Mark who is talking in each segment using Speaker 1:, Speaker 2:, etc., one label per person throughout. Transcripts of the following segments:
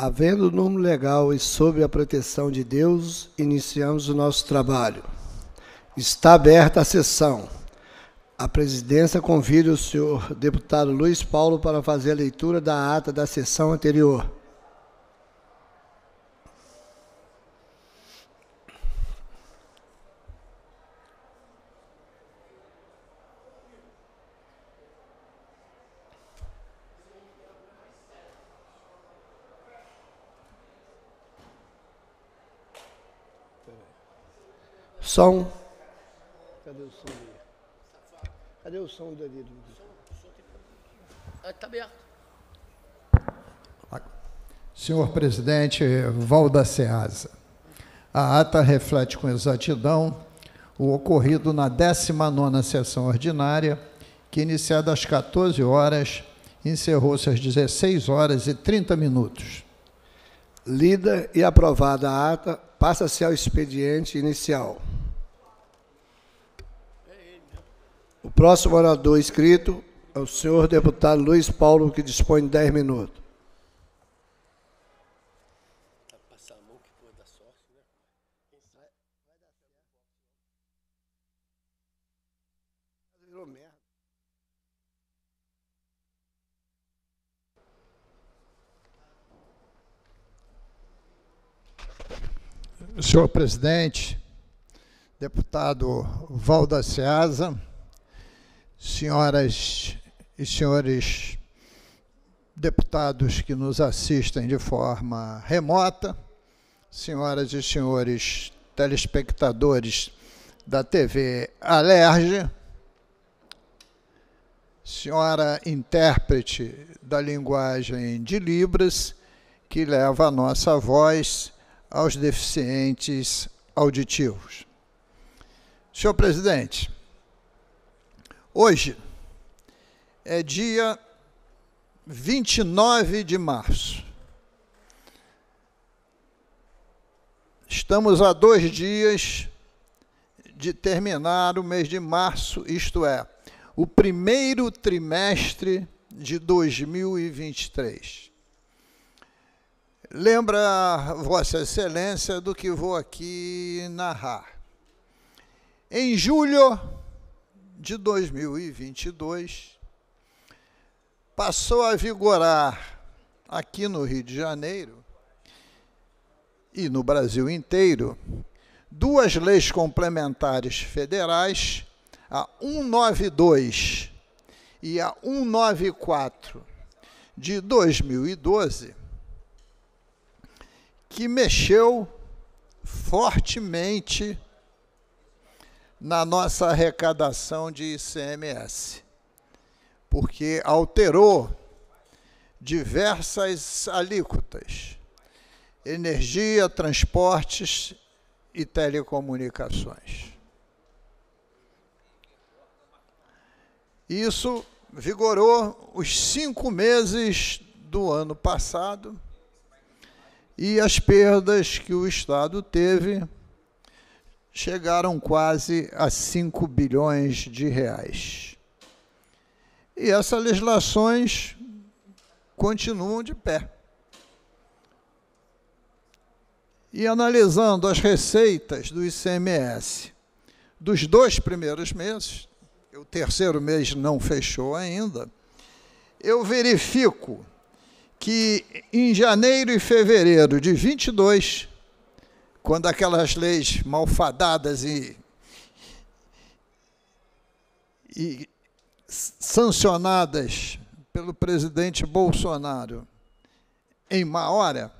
Speaker 1: Havendo o número legal e sob a proteção de Deus, iniciamos o nosso trabalho. Está aberta a sessão. A presidência convida o senhor deputado Luiz Paulo para fazer a leitura da ata da sessão anterior. Som. Cadê o som? Cadê o som, David? Está ah, aberto. Senhor presidente Valda Seasa, a ata reflete com exatidão o ocorrido na 19ª sessão ordinária, que iniciada às 14 horas, encerrou-se às 16 horas e 30 minutos. Lida e aprovada a ata, passa-se ao expediente inicial. O próximo orador inscrito é o senhor deputado Luiz Paulo, que dispõe de 10 minutos. Senhor presidente, deputado Valda Seasa, senhoras e senhores deputados que nos assistem de forma remota, senhoras e senhores telespectadores da TV Alerge, senhora intérprete da linguagem de Libras, que leva a nossa voz aos deficientes auditivos. Senhor presidente, Hoje é dia 29 de março. Estamos a dois dias de terminar o mês de março, isto é, o primeiro trimestre de 2023. Lembra Vossa Excelência do que vou aqui narrar. Em julho de 2022, passou a vigorar aqui no Rio de Janeiro e no Brasil inteiro duas leis complementares federais, a 192 e a 194 de 2012, que mexeu fortemente na nossa arrecadação de ICMS, porque alterou diversas alíquotas: energia, transportes e telecomunicações. Isso vigorou os cinco meses do ano passado e as perdas que o Estado teve chegaram quase a 5 bilhões de reais. E essas legislações continuam de pé. E analisando as receitas do ICMS dos dois primeiros meses, o terceiro mês não fechou ainda, eu verifico que em janeiro e fevereiro de 22 quando aquelas leis malfadadas e, e sancionadas pelo presidente Bolsonaro em má hora,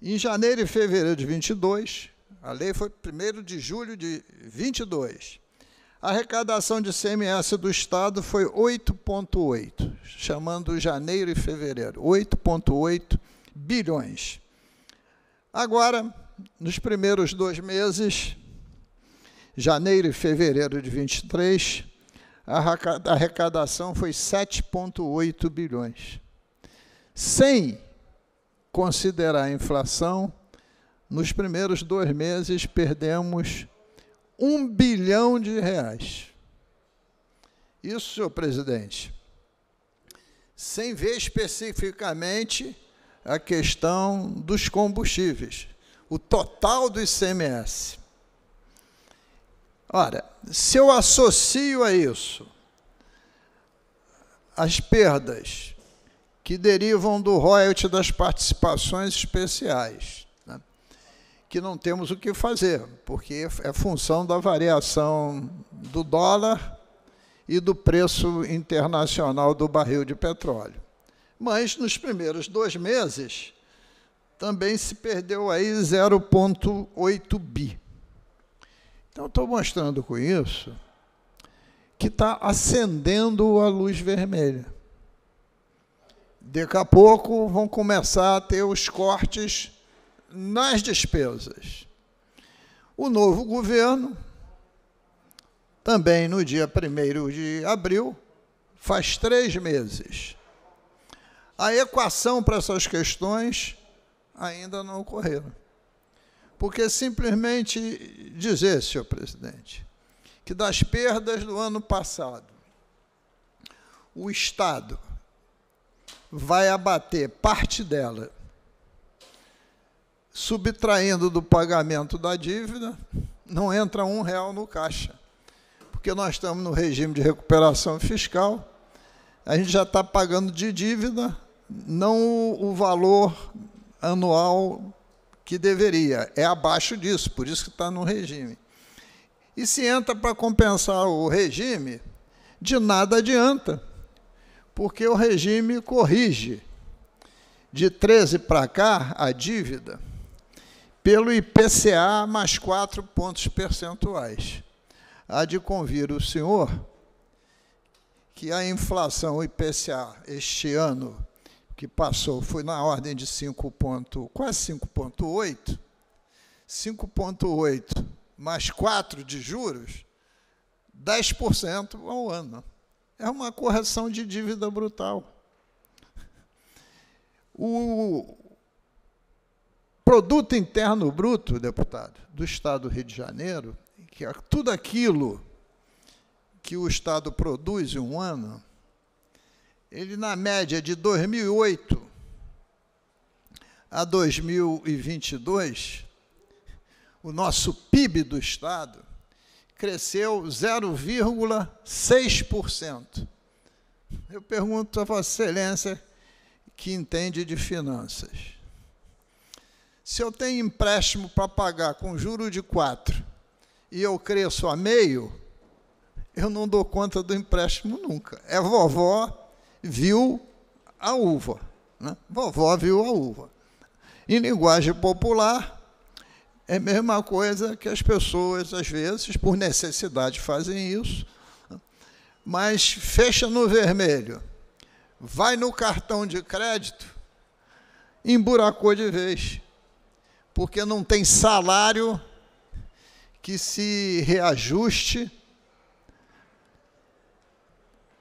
Speaker 1: em janeiro e fevereiro de 22, a lei foi 1 de julho de 22. A arrecadação de CMS do Estado foi 8,8, chamando janeiro e fevereiro, 8,8 bilhões. Agora, nos primeiros dois meses, janeiro e fevereiro de 23, a arrecadação foi 7,8 bilhões. Sem considerar a inflação, nos primeiros dois meses perdemos um bilhão de reais. Isso, senhor presidente, sem ver especificamente a questão dos combustíveis, o total do ICMS. Ora, se eu associo a isso as perdas que derivam do royalty das participações especiais, né, que não temos o que fazer, porque é função da variação do dólar e do preço internacional do barril de petróleo. Mas nos primeiros dois meses, também se perdeu aí 0,8 bi. Então, estou mostrando com isso que está acendendo a luz vermelha. Daqui a pouco vão começar a ter os cortes nas despesas. O novo governo, também no dia 1 de abril, faz três meses. A equação para essas questões ainda não ocorreram. Porque simplesmente dizer, senhor presidente, que das perdas do ano passado, o Estado vai abater parte dela, subtraindo do pagamento da dívida, não entra um real no caixa. Porque nós estamos no regime de recuperação fiscal, a gente já está pagando de dívida, não o valor anual que deveria. É abaixo disso, por isso que está no regime. E se entra para compensar o regime, de nada adianta, porque o regime corrige de 13 para cá a dívida pelo IPCA mais 4 pontos percentuais. Há de convir o senhor que a inflação IPCA este ano que passou foi na ordem de 5 ponto, quase 5,8, 5,8 mais 4 de juros, 10% ao ano. É uma correção de dívida brutal. O produto interno bruto, deputado, do Estado do Rio de Janeiro, que é tudo aquilo que o Estado produz em um ano, ele na média de 2008 a 2022, o nosso PIB do estado cresceu 0,6%. Eu pergunto a Vossa Excelência, que entende de finanças. Se eu tenho empréstimo para pagar com juro de 4 e eu cresço a meio, eu não dou conta do empréstimo nunca. É vovó viu a uva. Né? Vovó viu a uva. Em linguagem popular, é a mesma coisa que as pessoas, às vezes, por necessidade, fazem isso, né? mas fecha no vermelho, vai no cartão de crédito, emburacou de vez, porque não tem salário que se reajuste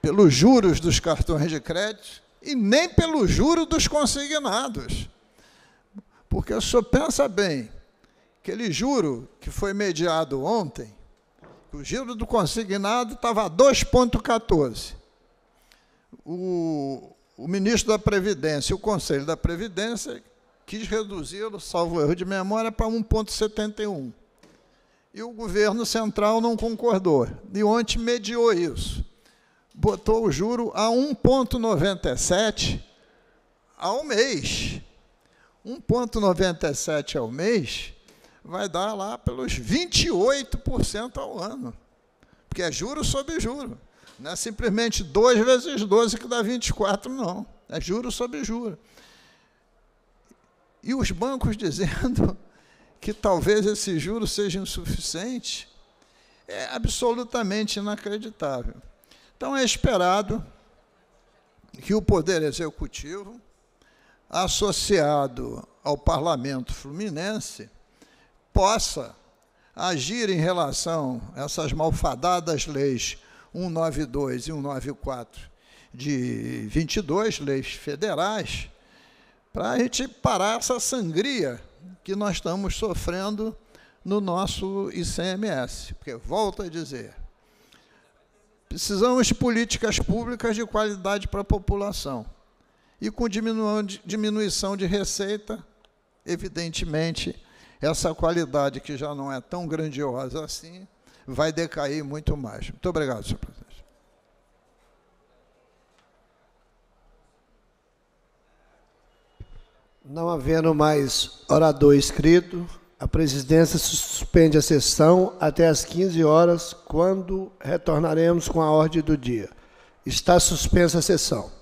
Speaker 1: pelos juros dos cartões de crédito e nem pelo juro dos consignados. Porque o senhor pensa bem, aquele juro que foi mediado ontem, o juro do consignado estava a 2,14. O, o ministro da Previdência, o Conselho da Previdência, quis reduzi-lo, salvo erro de memória, para 1,71. E o governo central não concordou. E ontem mediou isso botou o juro a 1,97 ao mês. 1,97 ao mês vai dar lá pelos 28% ao ano. Porque é juro sobre juro. Não é simplesmente 2 vezes 12 que dá 24, não. É juro sobre juro. E os bancos dizendo que talvez esse juro seja insuficiente é absolutamente inacreditável. Então é esperado que o Poder Executivo, associado ao Parlamento Fluminense, possa agir em relação a essas malfadadas leis 192 e 194 de 22, leis federais, para a gente parar essa sangria que nós estamos sofrendo no nosso ICMS. Porque, volto a dizer, Precisamos de políticas públicas de qualidade para a população. E com diminuição de receita, evidentemente, essa qualidade, que já não é tão grandiosa assim, vai decair muito mais. Muito obrigado, senhor presidente. Não havendo mais orador inscrito, a presidência suspende a sessão até às 15 horas, quando retornaremos com a ordem do dia. Está suspensa a sessão.